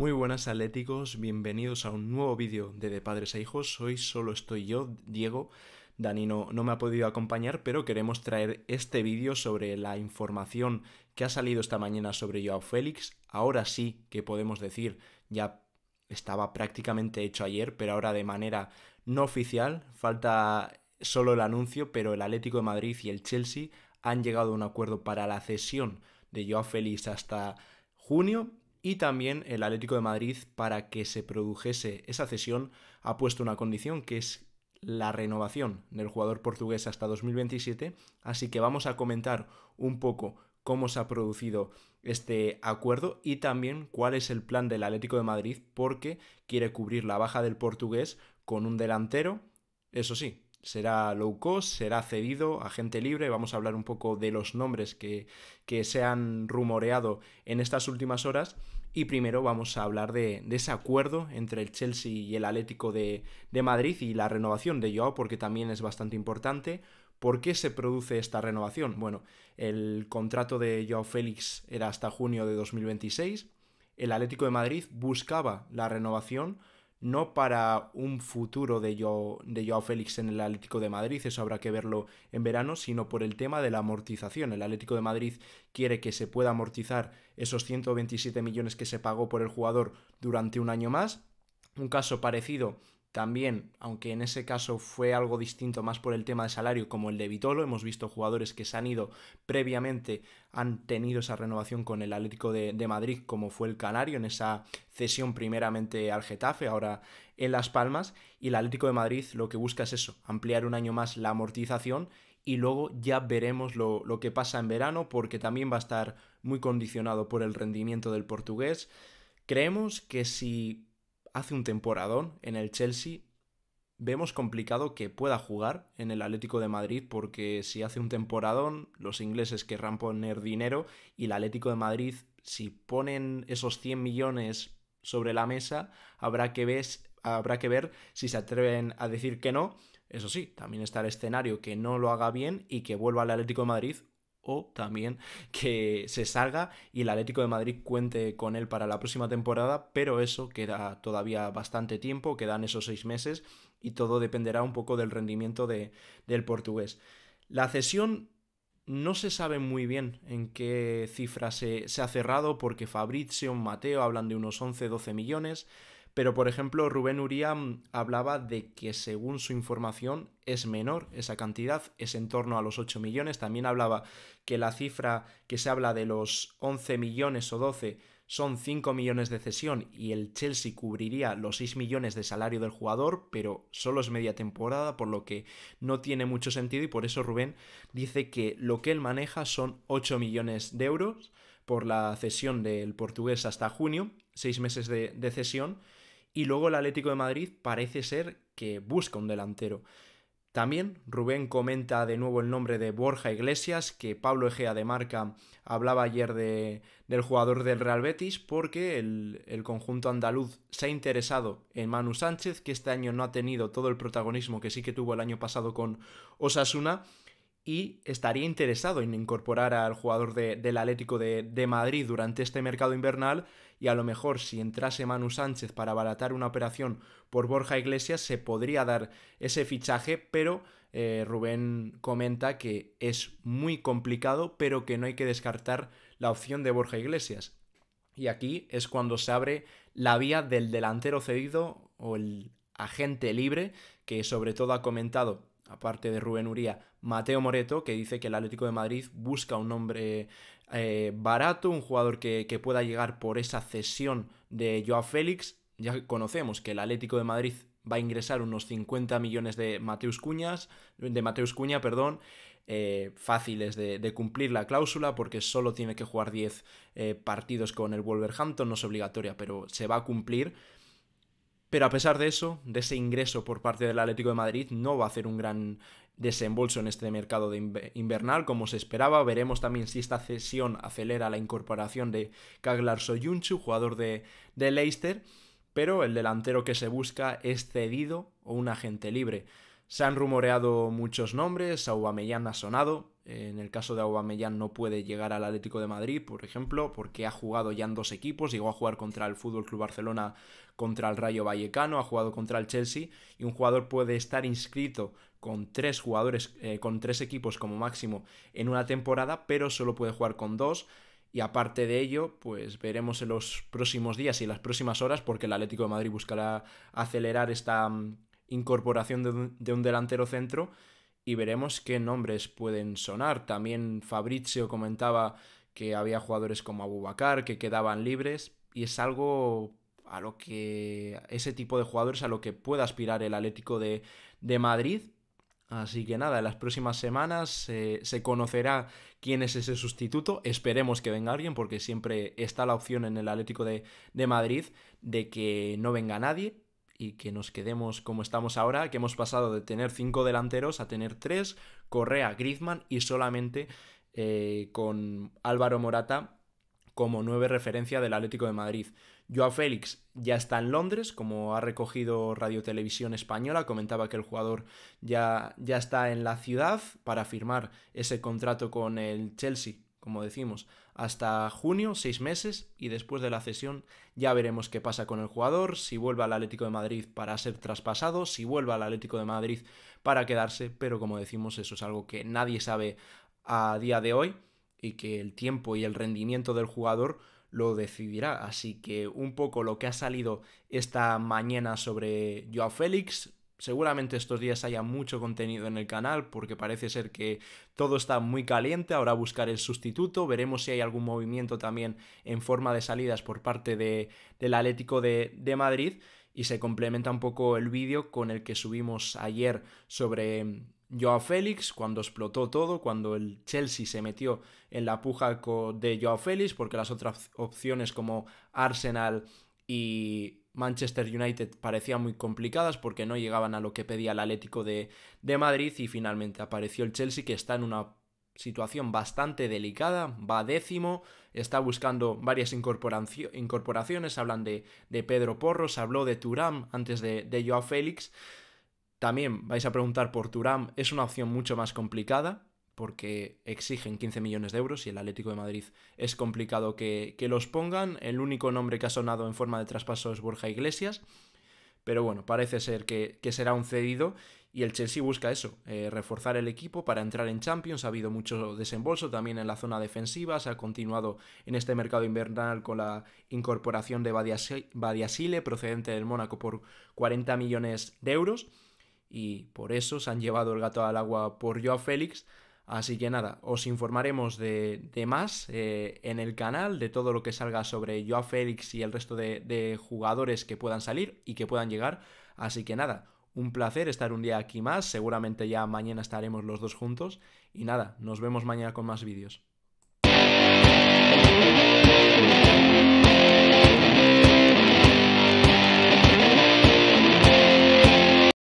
Muy buenas atléticos, bienvenidos a un nuevo vídeo de De Padres a Hijos. Hoy solo estoy yo, Diego. Dani no, me ha podido acompañar, pero queremos traer este vídeo sobre la información que ha salido esta mañana sobre Joao Félix. Ahora sí que podemos decir, ya estaba prácticamente hecho ayer, pero ahora de manera no oficial. Falta solo el anuncio, pero el Atlético de Madrid y el Chelsea han llegado a un acuerdo para la cesión de Joao Félix hasta junio y también el Atlético de Madrid para que se produjese esa cesión ha puesto una condición que es la renovación del jugador portugués hasta 2027, así que vamos a comentar un poco cómo se ha producido este acuerdo y también cuál es el plan del Atlético de Madrid porque quiere cubrir la baja del portugués con un delantero, eso sí, será low cost, será cedido, agente libre. Vamos a hablar un poco de los nombres que, que, se han rumoreado en estas últimas horas. Y primero vamos a hablar de, ese acuerdo entre el Chelsea y el Atlético de, de Madrid y la renovación de Joao, porque también es bastante importante. ¿Por qué se produce esta renovación? Bueno, el contrato de Joao Félix era hasta junio de 2026. El Atlético de Madrid buscaba la renovación no para un futuro de, Joao, de Félix en el Atlético de Madrid, eso habrá que verlo en verano, sino por el tema de la amortización. El Atlético de Madrid quiere que se pueda amortizar esos 127 millones que se pagó por el jugador durante un año más. Un caso parecido también, aunque en ese caso fue algo distinto más por el tema de salario como el de Vitolo, hemos visto jugadores que se han ido previamente, han tenido esa renovación con el Atlético de, Madrid como fue el Canario en esa cesión primeramente al Getafe, ahora en Las Palmas, y el Atlético de Madrid lo que busca es eso, ampliar un año más la amortización y luego ya veremos lo, que pasa en verano porque también va a estar muy condicionado por el rendimiento del portugués. Creemos que si hace un temporadón en el Chelsea. Vemos complicado que pueda jugar en el Atlético de Madrid porque si hace un temporadón los ingleses querrán poner dinero y el Atlético de Madrid si ponen esos 100 millones sobre la mesa habrá que, habrá que ver si se atreven a decir que no. Eso sí, también está el escenario que no lo haga bien y que vuelva al Atlético de Madrid o también que se salga y el Atlético de Madrid cuente con él para la próxima temporada, pero eso queda todavía bastante tiempo, quedan esos seis meses y todo dependerá un poco del rendimiento del portugués. La cesión no se sabe muy bien en qué cifra se, se ha cerrado porque Fabrizio, Mateo hablan de unos 11-12 millones. Pero, por ejemplo, Rubén Uriam hablaba de que según su información es menor esa cantidad, es en torno a los 8 millones. También hablaba que la cifra que se habla de los 11 millones o 12 son 5 millones de cesión y el Chelsea cubriría los 6 millones de salario del jugador, pero solo es media temporada, por lo que no tiene mucho sentido y por eso Rubén dice que lo que él maneja son 8 millones de euros por la cesión del portugués hasta junio, 6 meses de, de cesión y luego el Atlético de Madrid parece ser que busca un delantero. También Rubén comenta de nuevo el nombre de Borja Iglesias, que Pablo Egea de Marca hablaba ayer del jugador del Real Betis, porque el, el, conjunto andaluz se ha interesado en Manu Sánchez, que este año no ha tenido todo el protagonismo que sí que tuvo el año pasado con Osasuna, y estaría interesado en incorporar al jugador del Atlético de, Madrid durante este mercado invernal y a lo mejor si entrase Manu Sánchez para abaratar una operación por Borja Iglesias se podría dar ese fichaje, pero eh, Rubén comenta que es muy complicado, pero que no hay que descartar la opción de Borja Iglesias. Y aquí es cuando se abre la vía del delantero cedido o el agente libre, que sobre todo ha comentado aparte de Rubén Uría, Mateo Moreto, que dice que el Atlético de Madrid busca un hombre eh, barato, un jugador que, pueda llegar por esa cesión de Joao Félix. Ya conocemos que el Atlético de Madrid va a ingresar unos 50 millones de Mateus Cuñas, de Mateus Cuña, perdón, eh, fáciles de, cumplir la cláusula porque solo tiene que jugar 10 eh, partidos con el Wolverhampton, no es obligatoria, pero se va a cumplir pero a pesar de eso, de ese ingreso por parte del Atlético de Madrid, no va a hacer un gran desembolso en este mercado invernal como se esperaba. Veremos también si esta cesión acelera la incorporación de Kaglar Soyunchu, jugador de, de Leicester, pero el delantero que se busca es cedido o un agente libre. Se han rumoreado muchos nombres, Aubameyang ha sonado, en el caso de Aubameyang no puede llegar al Atlético de Madrid, por ejemplo, porque ha jugado ya en dos equipos, llegó a jugar contra el Fútbol Club Barcelona, contra el Rayo Vallecano, ha jugado contra el Chelsea y un jugador puede estar inscrito con tres jugadores eh, con tres equipos como máximo en una temporada, pero solo puede jugar con dos. Y aparte de ello, pues veremos en los próximos días y las próximas horas, porque el Atlético de Madrid buscará acelerar esta mm, incorporación de un delantero centro y veremos qué nombres pueden sonar. También Fabrizio comentaba que había jugadores como Abubakar que quedaban libres y es algo a lo que ese tipo de jugadores a lo que puede aspirar el Atlético de, Madrid. Así que nada, en las próximas semanas eh, se conocerá quién es ese sustituto. Esperemos que venga alguien porque siempre está la opción en el Atlético de, de Madrid de que no venga nadie y que nos quedemos como estamos ahora, que hemos pasado de tener cinco delanteros a tener tres, Correa, Griezmann y solamente eh, con Álvaro Morata como nueve referencia del Atlético de Madrid. Joao Félix ya está en Londres, como ha recogido Radio Televisión Española, comentaba que el jugador ya, ya está en la ciudad para firmar ese contrato con el Chelsea como decimos, hasta junio, seis meses, y después de la cesión ya veremos qué pasa con el jugador, si vuelve al Atlético de Madrid para ser traspasado, si vuelve al Atlético de Madrid para quedarse, pero como decimos, eso es algo que nadie sabe a día de hoy y que el tiempo y el rendimiento del jugador lo decidirá. Así que un poco lo que ha salido esta mañana sobre Joao Félix, Seguramente estos días haya mucho contenido en el canal porque parece ser que todo está muy caliente, ahora buscar el sustituto, veremos si hay algún movimiento también en forma de salidas por parte de, del Atlético de, de Madrid y se complementa un poco el vídeo con el que subimos ayer sobre mm, Joao Félix, cuando explotó todo, cuando el Chelsea se metió en la puja de Joao Félix, porque las otras opciones como Arsenal y Manchester United parecían muy complicadas porque no llegaban a lo que pedía el Atlético de, Madrid y finalmente apareció el Chelsea que está en una situación bastante delicada, va décimo, está buscando varias incorporaciones, hablan de, Pedro Porros, habló de Turam antes de, de Joao Félix. También vais a preguntar por Turam, es una opción mucho más complicada, porque exigen 15 millones de euros y el Atlético de Madrid es complicado que, los pongan. El único nombre que ha sonado en forma de traspaso es Borja Iglesias pero bueno, parece ser que, será un cedido y el Chelsea busca eso, eh, reforzar el equipo para entrar en Champions, ha habido mucho desembolso también en la zona defensiva, se ha continuado en este mercado invernal con la incorporación de Badiasile procedente del Mónaco por 40 millones de euros y por eso se han llevado el gato al agua por Joao Félix Así que nada, os informaremos de, más eh, en el canal, de todo lo que salga sobre Joao Félix y el resto de, de jugadores que puedan salir y que puedan llegar. Así que nada, un placer estar un día aquí más, seguramente ya mañana estaremos los dos juntos. Y nada, nos vemos mañana con más vídeos.